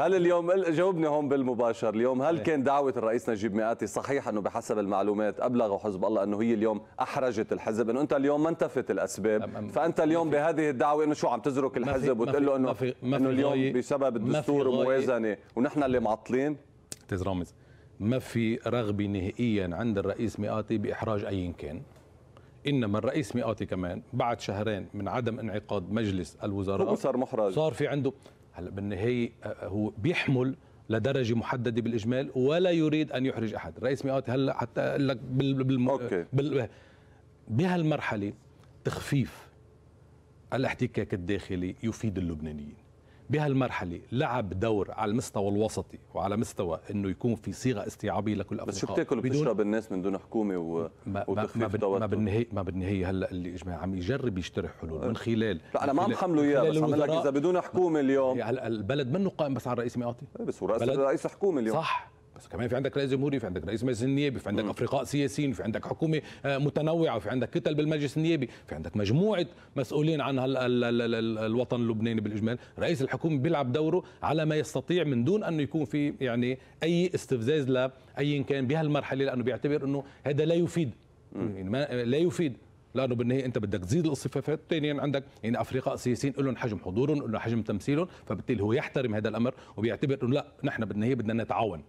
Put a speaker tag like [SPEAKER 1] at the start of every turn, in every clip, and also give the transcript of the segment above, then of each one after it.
[SPEAKER 1] هل اليوم جاوبني هون بالمباشر اليوم هل إيه. كان دعوة الرئيس نجيب مئاتي صحيح أنه بحسب المعلومات أبلغ حزب الله أنه هي اليوم أحرجت الحزب أنه أنت اليوم ما انتفت الأسباب فأنت اليوم بهذه الدعوة أنه شو عم تزرك الحزب وتقول له أنه, أنه اليوم بسبب الدستور وموازنة ونحن اللي معطلين
[SPEAKER 2] رامز ما في رغبة نهائيا عند الرئيس مئاتي بإحراج أي كان انما الرئيس مئاتي كمان بعد شهرين من عدم انعقاد مجلس الوزراء صار محرج صار في عنده هلا بالنهايه هو بيحمل لدرجه محدده بالاجمال ولا يريد ان يحرج احد رئيس مئات هلا حتى لك بال بال بال بهالمرحله تخفيف الاحتكاك الداخلي يفيد اللبنانيين بهالمرحله لعب دور على المستوى الوسطي وعلى مستوى انه يكون في صيغه استيعابيه لكل بس شو بتاكل وبتشرب الناس من دون حكومه و... ما ما, ما بالنهايه ما بالنهايه هلا اللي جماعه عم يجرب يشترح حلول من أه. خلال لا انا ما عم حمله اياه بس عم لك اذا بدون حكومه اليوم هلا البلد منه قائم بس على الرئيس مئاتي إيه، بس هو رئيس حكومه اليوم صح بس كمان في عندك رئيس جمهوري في عندك رئيس مجلس النيابي في عندك م. افرقاء سياسيين في عندك حكومه آه، متنوعه في عندك كتل بالمجلس النيابي في عندك مجموعه مسؤولين عن الوطن اللبناني بالاجمال رئيس الحكومه بيلعب دوره على ما يستطيع من دون انه يكون في يعني اي استفزاز لاي كان بهالمرحله لانه بيعتبر انه هذا لا يفيد يعني لا يفيد لانه بالنهايه انت بدك تزيد الاصطفافات، ثانيا عندك يعني افرقاء سياسيين لهم حجم حضورهم، لهم حجم تمثيلهم، فبالتالي هو يحترم هذا الامر وبيعتبر انه لا نحن بالنهايه بدنا نتعاون،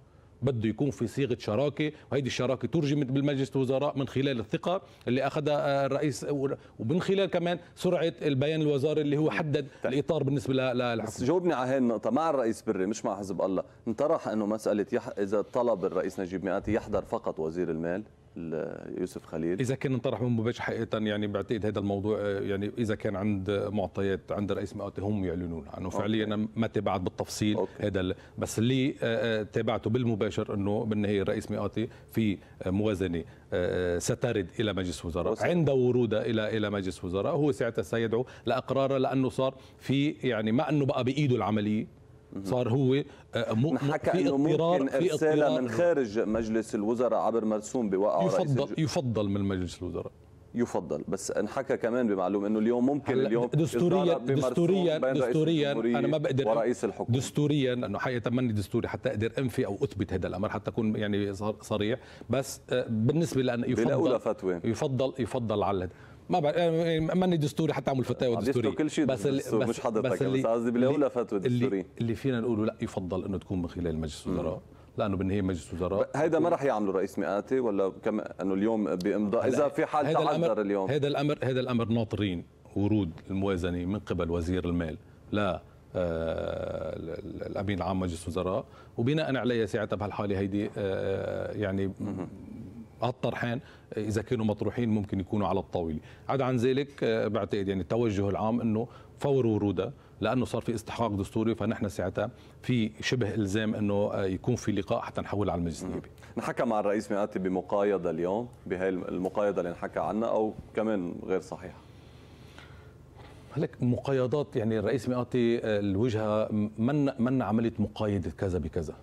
[SPEAKER 2] بده يكون في صيغه شراكه وهيدي الشراكه ترجمت بالمجلس الوزراء من خلال الثقه اللي اخذها آه، الرئيس ومن خلال كمان سرعه البيان الوزاري اللي هو حدد الاطار بالنسبه للحكم بس
[SPEAKER 1] جاوبني على هاي النقطه مع الرئيس بري مش مع حزب الله انطرح انه مساله يح... اذا طلب الرئيس نجيب مئاتي يحضر فقط وزير المال
[SPEAKER 2] يوسف خليل اذا كان انطرح مباشر حقيقه يعني بعتقد هذا الموضوع يعني اذا كان عند معطيات عند رئيس مئات هم يعلنون عنه فعليا انا ما تابعت بالتفصيل أوكي. هذا بس اللي آه، آه، تابعته بالمباشر انه بالنهايه الرئيس مئاتي في موازنه آه، سترد الى مجلس وزراء عند ورودها الى الى مجلس وزراء هو ساعتها سيدعو لاقراره لانه صار في يعني ما انه بقى بايده العمليه صار هو آه، حكى في اضطرار ممكن في من
[SPEAKER 1] خارج مجلس الوزراء عبر مرسوم بوقع يفضل يفضل من مجلس الوزراء يفضل بس انحكى كمان بمعلوم انه اليوم ممكن اليوم دستوريا دستوريا دستوريا انا ما بقدر ورئيس
[SPEAKER 2] الحكومه دستوريا انه ماني دستوري حتى اقدر انفي او اثبت هذا الامر حتى اكون يعني صريح بس آه، بالنسبه لان يفضل يفضل يفضل على ما بعرف آه، ماني دستوري حتى اعمل فتاوى دستوريه كل شيء بس, بس مش حضرتك بس يعني قصدي بالاولى فتوى دستوريه اللي فينا نقوله لا يفضل انه تكون من خلال مجلس الوزراء لانه بالنهايه مجلس وزراء هيدا ما راح يعملوا رئيس مئاتي ولا
[SPEAKER 1] كم انه اليوم بامضاء اذا في حال تعذر اليوم هذا
[SPEAKER 2] الامر هذا الامر ناطرين ورود الموازنه من قبل وزير المال لا آه الامين العام مجلس الوزراء وبناء عليه ساعتها بهالحاله هيدي آه, آه، يعني هالطرحين اذا كانوا مطروحين ممكن يكونوا على الطاوله عدا عن ذلك آه، بعتقد يعني التوجه العام انه فور ورودها لانه صار في استحقاق دستوري فنحن ساعتها في شبه الزام انه آه، يكون في لقاء حتى نحول على المجلس النيابي
[SPEAKER 1] نحكى مع الرئيس مئاتي بمقايضه اليوم بهي المقايضه اللي نحكى عنها او كمان غير صحيحه
[SPEAKER 2] هلك مقايضات يعني الرئيس مئاتي الوجهه من من عمليه مقايضه كذا بكذا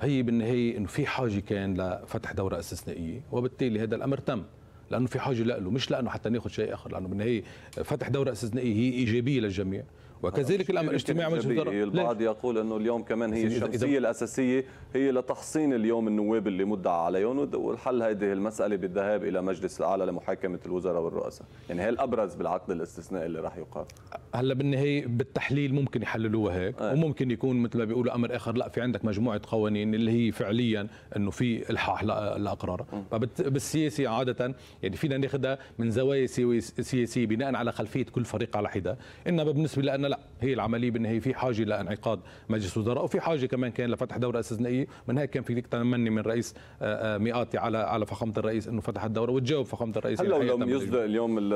[SPEAKER 2] هي بالنهايه انه في حاجه كان لفتح دوره استثنائيه وبالتالي هذا الامر تم لانه في حاجه له مش لانه حتى ناخذ شيء اخر لانه بالنهايه فتح دوره استثنائيه هي ايجابيه للجميع وكذلك الامر الاجتماعي والجدراء البعض
[SPEAKER 1] يقول انه اليوم كمان هي إذا الاساسيه هي لتحصين اليوم النواب اللي مدعى عليهم والحل هذه المساله بالذهاب الى مجلس الاعلى لمحاكمه الوزراء والرؤساء، يعني هي الابرز بالعقد الاستثنائي اللي راح
[SPEAKER 2] يقام هلا بالنهايه بالتحليل ممكن يحللوها هيك أيه. وممكن يكون مثل ما بيقولوا امر اخر لا في عندك مجموعه قوانين اللي هي فعليا انه في الحاح لاقرار فبالسياسه عاده يعني فينا ناخذها من زوايا سياسيه بناء على خلفيه كل فريق على حده انما بالنسبه لنا لا هي العمليه بالنهايه في حاجه لانعقاد مجلس وزراء وفي حاجه كمان كان لفتح دوره استثنائيه من هيك كان في تمني من رئيس آه، آه، مئاتي على على فخامه الرئيس انه فتح الدوره وتجاوب فخامه الرئيس هلا لم يصدر
[SPEAKER 1] اليوم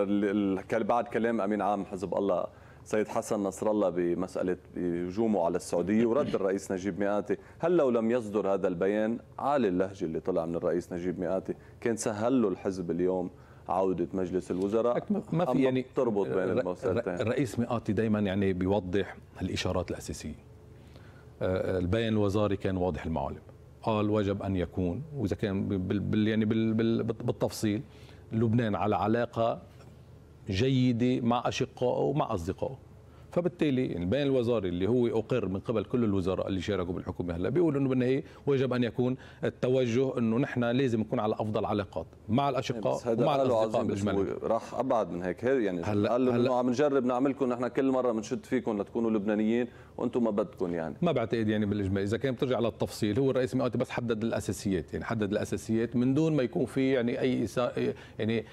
[SPEAKER 1] بعد كلام امين عام حزب الله سيد حسن نصر الله بمسألة هجومه على السعودية ورد الرئيس نجيب مئاتي هل لو لم يصدر هذا البيان عالي اللهجة اللي طلع من الرئيس نجيب مئاتي كان سهل له الحزب اليوم عوده مجلس الوزراء ما في يعني تربط بين المؤسستين
[SPEAKER 2] الرئيس مئاتي دائما يعني بيوضح الاشارات الاساسيه آه، آه، البيان الوزاري كان واضح المعالم قال وجب ان يكون واذا كان بال يعني بال بالتفصيل لبنان على علاقه جيده مع اشقائه ومع اصدقائه فبالتالي البيان الوزاري اللي هو اقر من قبل كل الوزراء اللي شاركوا بالحكومه هلا بيقولوا انه بالنهايه وجب ان يكون التوجه انه نحن لازم نكون على افضل علاقات مع الاشقاء ومع الاصدقاء بالاجمال
[SPEAKER 1] راح ابعد من هيك يعني هلا قال انه عم نجرب نعملكم نحن كل مره بنشد فيكم لتكونوا لبنانيين وانتم ما بدكم يعني
[SPEAKER 2] ما بعتقد يعني بالاجمال اذا كان بترجع للتفصيل هو الرئيس مئاتي بس حدد الاساسيات يعني حدد الاساسيات من دون ما يكون في يعني اي يعني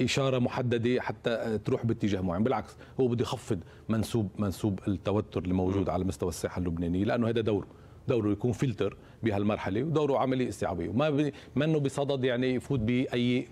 [SPEAKER 2] اشاره محدده حتى تروح باتجاه معين بالعكس هو بده يخفض منسوب منسوب التوتر الموجود على مستوى الساحه اللبنانيه لانه هذا دوره دوره يكون فلتر بهالمرحله ودوره عمليه استيعابيه وما ب... منه بصدد يعني يفوت باي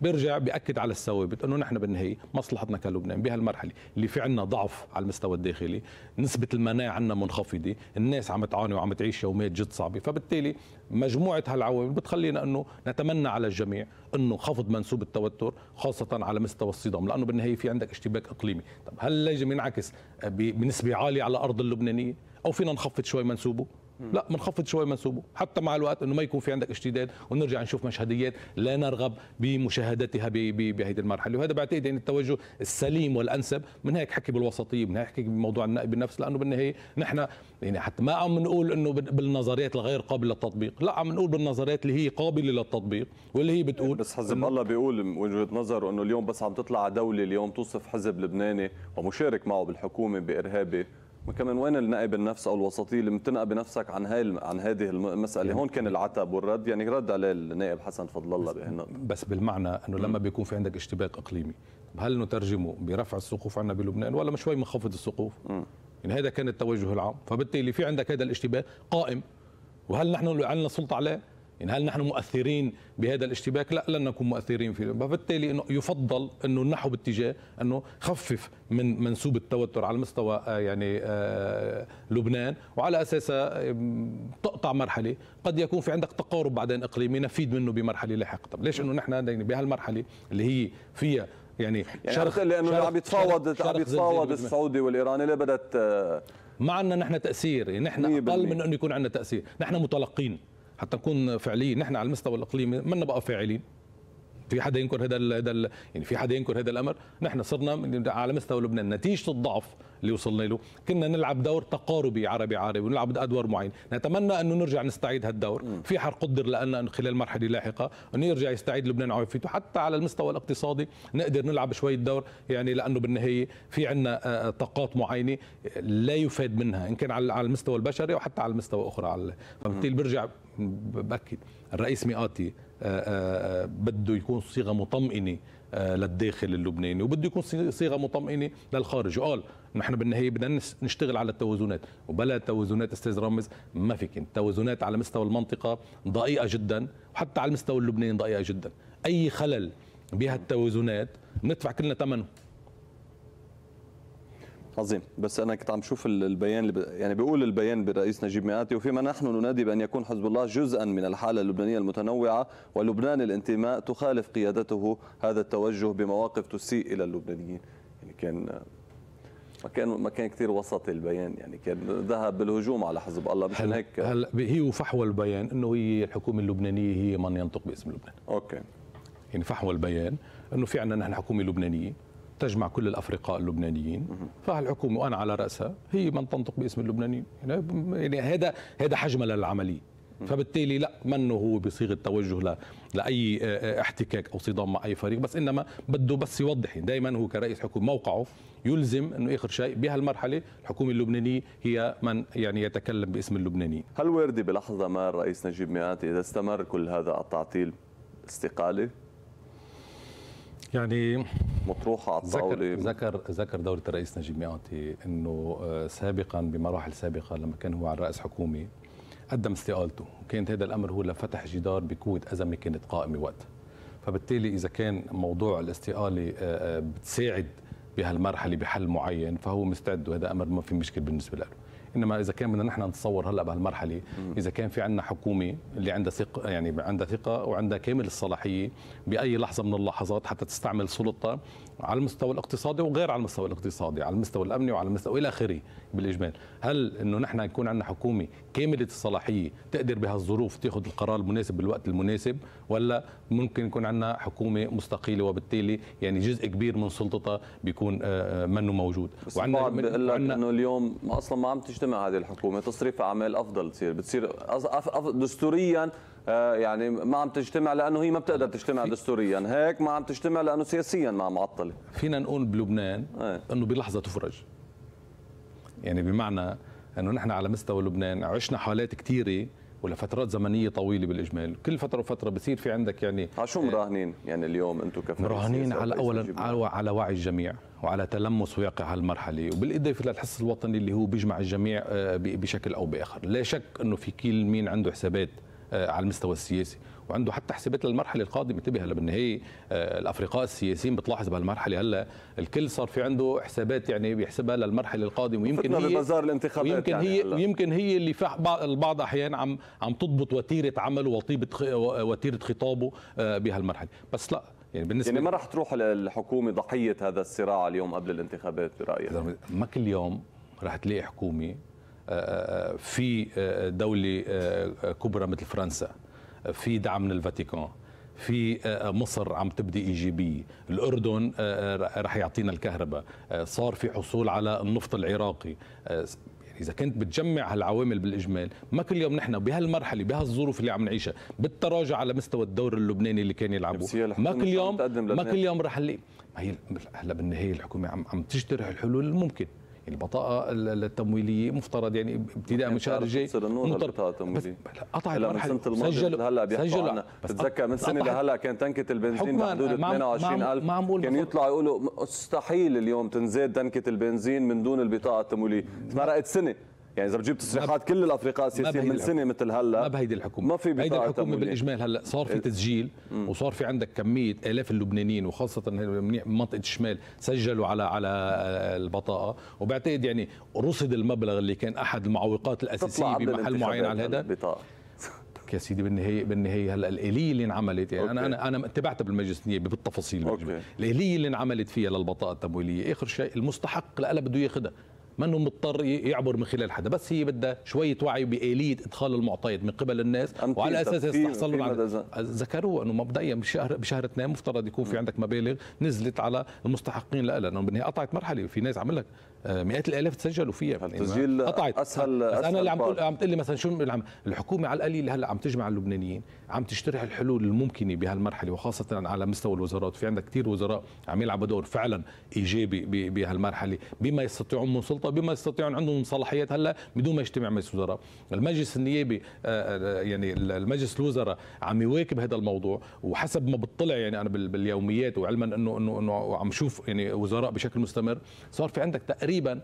[SPEAKER 2] بيرجع باكد على الثوابت انه نحن بالنهايه مصلحتنا كلبنان بهالمرحله اللي في عندنا ضعف على المستوى الداخلي نسبه المناعه عندنا منخفضه الناس عم تعاني وعم تعيش يوميات جد صعبه فبالتالي مجموعه هالعوامل بتخلينا انه نتمنى على الجميع انه خفض منسوب التوتر خاصه على مستوى الصدام لانه بالنهايه في عندك اشتباك اقليمي طب هل لازم ينعكس بنسبه عاليه على ارض اللبنانيه او فينا نخفض شوي منسوبه لا بنخفض شوي منسوبه حتى مع الوقت انه ما يكون في عندك اشتداد ونرجع نشوف مشهديات لا نرغب بمشاهدتها بهذه المرحله وهذا بعتقد يعني التوجه السليم والانسب من هيك حكي بالوسطيه من هيك حكي بموضوع النائب بالنفس لانه بالنهايه نحن يعني حتى ما عم نقول انه بالنظريات الغير قابله للتطبيق لا عم نقول بالنظريات اللي هي قابله للتطبيق واللي هي بتقول بس حزب
[SPEAKER 1] الله بيقول وجهه نظره انه اليوم بس عم تطلع دوله اليوم توصف حزب لبناني ومشارك معه بالحكومه بارهابي كان وين النقي بالنفس او الوسطيه اللي بتنقى بنفسك عن هاي عن هذه المساله هون كان العتب والرد يعني رد عليه النائب حسن فضل الله بهالنقطه
[SPEAKER 2] بس بالمعنى انه لما بيكون في عندك اشتباك اقليمي هل نترجمه برفع السقوف عندنا بلبنان ولا شوي منخفض السقوف؟ م. يعني هذا كان التوجه العام فبالتالي في عندك هذا الاشتباك قائم وهل نحن عندنا سلطه عليه؟ يعني هل نحن مؤثرين بهذا الاشتباك؟ لا لن نكون مؤثرين فيه، فبالتالي انه يفضل انه نحو باتجاه انه خفف من منسوب التوتر على مستوى آه، يعني آه، لبنان وعلى اساسها آه، تقطع مرحله، قد يكون في عندك تقارب بعدين اقليمي نفيد منه بمرحله لاحقه، طب ليش انه نحن بهالمرحله اللي هي فيها يعني, يعني شرخ لانه عم يتفاوض عم يتفاوض السعودي والايراني ليه بدت ما عندنا نحن تاثير، يعني نحن اقل من انه يكون عندنا تاثير، نحن متلقين حتى نكون فعليين نحن على المستوى الاقليمي ما بقى فاعلين في حدا ينكر هذا هذا يعني في حدا ينكر هذا الامر نحن صرنا على مستوى لبنان نتيجه الضعف اللي وصلنا له كنا نلعب دور تقاربي عربي عربي ونلعب ادوار معين نتمنى انه نرجع نستعيد هالدور في حر قدر لنا خلال مرحله لاحقه انه يرجع يستعيد لبنان عافيته حتى على المستوى الاقتصادي نقدر نلعب شويه دور يعني لانه بالنهايه في عندنا آه، آه، طاقات معينه آه، لا يفاد منها ان كان على المستوى البشري او حتى على المستوى اخرى على فبالتالي برجع باكد الرئيس مئاتي آه، آه، آه، بده يكون صيغه مطمئنه للداخل اللبناني وبده يكون صيغه مطمئنه للخارج وقال نحن بالنهايه بدنا نشتغل على التوازنات وبلا توازنات استاذ رامز ما فيك التوازنات على مستوى المنطقه ضئيئه جدا وحتى على المستوى اللبناني ضئيئه جدا اي خلل بهالتوازنات بندفع كلنا ثمنه
[SPEAKER 1] عظيم بس انا كنت عم شوف البيان اللي يعني بيقول البيان بالرئيس نجيب مئاتي وفيما نحن ننادي بان يكون حزب الله جزءا من الحاله اللبنانيه المتنوعه ولبنان الانتماء تخالف قيادته هذا التوجه بمواقف تسيء الى اللبنانيين يعني كان ما كان ما كان كثير وسط البيان يعني كان ذهب بالهجوم على حزب الله مشان هيك هلا
[SPEAKER 2] هي وفحوى البيان انه هي الحكومه اللبنانيه هي من ينطق باسم لبنان اوكي يعني فحوى البيان انه في عندنا نحن حكومه لبنانيه تجمع كل الافرقاء اللبنانيين فالحكومه وانا على راسها هي من تنطق باسم اللبنانيين يعني, يعني هذا هذا حجمها للعمليه فبالتالي لا منه هو بصيغه توجه لاي آه، احتكاك او صدام مع اي فريق بس انما بده بس يوضح دائما هو كرئيس حكومه موقعه يلزم انه اخر شيء بهالمرحله الحكومه اللبنانيه هي من يعني يتكلم باسم اللبنانيين
[SPEAKER 1] هل وردي بلحظه ما الرئيس نجيب مئاتي اذا استمر كل هذا التعطيل استقاله
[SPEAKER 2] يعني مطروحه على الطاوله ذكر ذكر دوله الرئيس نجيب ميقاتي انه آه، سابقا بمراحل سابقه لما كان هو على راس حكومه قدم استقالته وكانت هذا الامر هو لفتح جدار بقوه ازمه كانت قائمه وقتها فبالتالي اذا كان موضوع الاستقاله آه، آه، بتساعد بهالمرحله بحل معين فهو مستعد وهذا امر ما في مشكله بالنسبه له انما اذا كان بدنا نحن نتصور هلا بهالمرحله اذا كان في عندنا حكومه اللي عندها ثقه يعني عندها ثقه وعندها كامل الصلاحيه باي لحظه من اللحظات حتى تستعمل سلطتها على المستوى الاقتصادي وغير على المستوى الاقتصادي على المستوى الامني وعلى المستوى الى اخره بالاجمال هل انه نحن يكون عندنا حكومه كامله الصلاحيه تقدر بهالظروف تاخذ القرار المناسب بالوقت المناسب ولا ممكن يكون عندنا حكومه مستقيله وبالتالي يعني جزء كبير من سلطتها بيكون آه، منه موجود وعندنا البعض بيقول
[SPEAKER 1] لك انه اليوم اصلا ما عم تجتمع هذه الحكومه تصريف اعمال افضل تصير بتصير دستوريا آه، يعني ما عم تجتمع لانه هي ما بتقدر تجتمع دستوريا
[SPEAKER 2] هيك ما عم تجتمع لانه سياسيا ما معطله فينا نقول بلبنان إيه. انه بلحظه تفرج يعني بمعنى انه نحن على مستوى لبنان عشنا حالات كثيره ولفترات زمنيه طويله بالاجمال كل فتره وفتره بصير في عندك يعني على شو مراهنين يعني اليوم انتم كفريق مراهنين على اولا على, على وعي الجميع وعلى تلمس واقع هالمرحله وبالاضافه للحس الوطني اللي هو بيجمع الجميع آه، بشكل او باخر لا شك انه في كل مين عنده حسابات آه، على المستوى السياسي وعنده حتى حسابات للمرحله القادمه انتبه هلا بالنهايه الافرقاء السياسيين بتلاحظ بهالمرحله هلا الكل صار في عنده حسابات يعني بيحسبها للمرحله القادمه ويمكن هي بمزار الانتخابات ويمكن يعني هي ويمكن هي اللي البعض احيانا عم عم تضبط وتيره عمله وطيبه وتيره خطابه آه، بهالمرحله بس لا يعني بالنسبه يعني ما راح
[SPEAKER 1] تروح الحكومه ضحيه هذا الصراع اليوم قبل الانتخابات برايك
[SPEAKER 2] ما كل يوم راح تلاقي حكومه في آه، دولة آه، كبرى مثل فرنسا في دعم من الفاتيكان في آه، مصر عم تبدي ايجابيه، الاردن رح يعطينا الكهرباء، صار في حصول على النفط العراقي، يعني اذا كنت بتجمع هالعوامل بالاجمال ما كل يوم نحن بهالمرحله بهالظروف اللي عم نعيشها بالتراجع على مستوى الدور اللبناني اللي كان يلعبوه ما كل يوم ما كل يوم رح هلا بالنهايه الحكومه عم عم تجترح الحلول الممكن البطاقه التمويليه مفترض يعني ابتداء من شهر الجاي مطر التمويليه قطعت هلا هلا بيحكوا عنها بتذكر من سنه لهلا
[SPEAKER 1] كان تنكه البنزين بحدود 22000 ما عم كانوا يطلعوا يقولوا مستحيل اليوم تنزاد تنكه البنزين من دون البطاقه التمويليه مرقت سنه يعني اذا بتجيب تصريحات كل الافرقاء السياسيين من سنه مثل هلا ما بهيدي الحكومه ما في بهيدي الحكومه بالاجمال
[SPEAKER 2] هلا صار في إيه. تسجيل وصار في عندك كميه الاف اللبنانيين وخاصه منيح منطقه الشمال سجلوا على على البطاقه وبعتقد يعني رصد المبلغ اللي كان احد المعوقات الاساسيه بمحل معين على هذا البطاقه يا سيدي بالنهايه بالنهايه هلا الاليه اللي انعملت يعني انا انا انا تبعتها بالمجلس النيابي بالتفاصيل الاليه اللي انعملت فيها للبطاقه التمويليه اخر شيء المستحق لها بده ياخذها ما انه مضطر يعبر من خلال حدا بس هي بدها شويه وعي باليه ادخال المعطيات من قبل الناس وعلى اساس يستحصلوا على ذكروا انه مبدئيا بشهر بشهر اثنين مفترض يكون في عندك مبالغ نزلت على المستحقين لها لانه بالنهايه قطعت مرحله في ناس عملك آه، مئات الالاف تسجلوا فيها يعني تسجيل
[SPEAKER 1] قطعت اسهل بس انا اللي عم تقول
[SPEAKER 2] عم تقول لي مثلا شو الحكومه على القليل هلا عم تجمع اللبنانيين عم تشترح الحلول الممكنه بهالمرحله وخاصه على مستوى الوزارات في عندك كثير وزراء عم يلعبوا دور فعلا ايجابي بهالمرحله بما يستطيعون من سلطه بما يستطيعون عندهم صلاحيات هلا بدون ما يجتمع مجلس الوزراء المجلس النيابي آه، آه، يعني المجلس الوزراء عم يواكب هذا الموضوع وحسب ما بطلع يعني انا باليوميات وعلما انه انه انه عم شوف يعني وزراء بشكل مستمر صار في عندك تقريبا تقريبا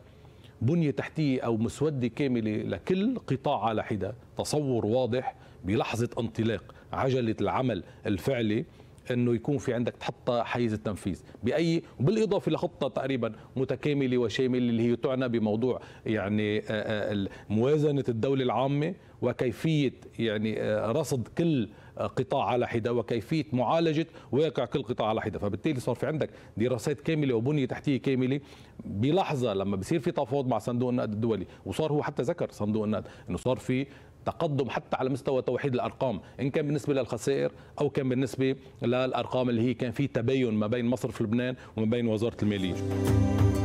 [SPEAKER 2] بنية تحتية أو مسودة كاملة لكل قطاع على حدة تصور واضح بلحظة انطلاق عجلة العمل الفعلي انه يكون في عندك تحط حيز التنفيذ باي بالاضافه لخطه تقريبا متكامله وشامله اللي هي تعنى بموضوع يعني آه، آه، موازنه الدوله العامه وكيفيه يعني آه، رصد كل قطاع على حده وكيفيه معالجه واقع كل قطاع على حده فبالتالي صار في عندك دراسات كامله وبنيه تحتيه كامله بلحظه لما بصير في تفاوض مع صندوق النقد الدولي وصار هو حتى ذكر صندوق النقد انه صار في تقدم حتى على مستوى توحيد الارقام ان كان بالنسبه للخسائر او كان بالنسبه للارقام اللي هي كان في تباين ما بين مصرف لبنان وما بين وزاره الماليه